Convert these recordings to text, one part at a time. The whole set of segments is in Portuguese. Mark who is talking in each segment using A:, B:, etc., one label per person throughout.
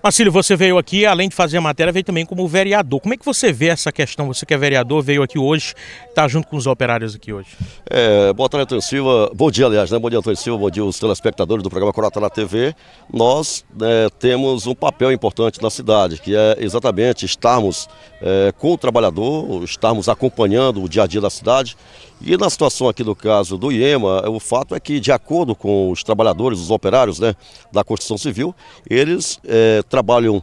A: Marcílio, você veio aqui, além de fazer a matéria, veio também como vereador. Como é que você vê essa questão? Você que é vereador, veio aqui hoje, está junto com os operários aqui hoje.
B: É, boa tarde, Antônio Silva. Bom dia, aliás, né? Bom dia, Antônio Silva. Bom dia, os telespectadores do programa Corota na TV. Nós é, temos um papel importante na cidade, que é exatamente estarmos é, com o trabalhador, estarmos acompanhando o dia a dia da cidade. E na situação aqui do caso do IEMA, é, o fato é que, de acordo com os trabalhadores, os operários né, da construção civil, eles é, trabalham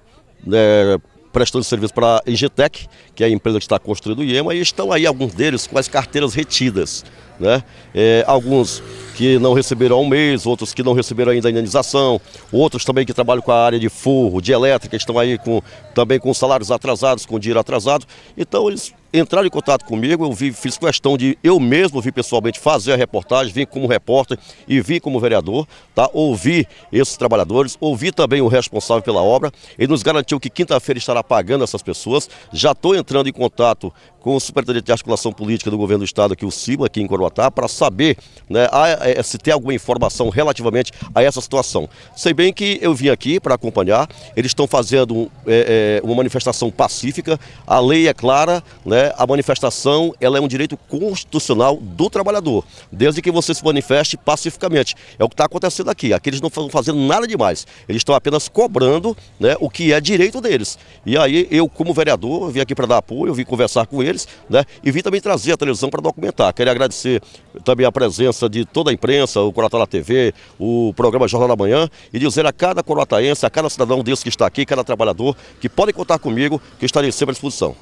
B: é, prestando serviço para a Ingetec, que é a empresa que está construindo o IEMA, e estão aí alguns deles com as carteiras retidas. Né? É, alguns que não receberam há um mês, outros que não receberam ainda a indenização, outros também que trabalham com a área de forro, de elétrica, estão aí com, também com salários atrasados, com dinheiro atrasado. Então eles entraram em contato comigo, eu vi, fiz questão de eu mesmo vir pessoalmente fazer a reportagem, vim como repórter e vim como vereador, tá? ouvi esses trabalhadores, ouvi também o responsável pela obra, ele nos garantiu que quinta-feira estará pagando essas pessoas, já estou entrando em contato com o Superintendente de Articulação Política do Governo do Estado, aqui é o Cima, aqui em Coroatá, para saber né, a, a, é, é, se tem alguma informação relativamente a essa situação. Sei bem que eu vim aqui para acompanhar, eles estão fazendo é, é, uma manifestação pacífica, a lei é clara, né, a manifestação, ela é um direito constitucional do trabalhador, desde que você se manifeste pacificamente. É o que está acontecendo aqui. Aqui eles não estão fazendo nada demais. Eles estão apenas cobrando né, o que é direito deles. E aí eu, como vereador, vim aqui para dar apoio, vim conversar com eles né, e vim também trazer a televisão para documentar. queria agradecer também a presença de toda a imprensa, o Coratala TV, o programa Jornal da Manhã e dizer a cada coroataense, a cada cidadão desse que está aqui, cada trabalhador, que podem contar comigo, que estarei sempre à disposição.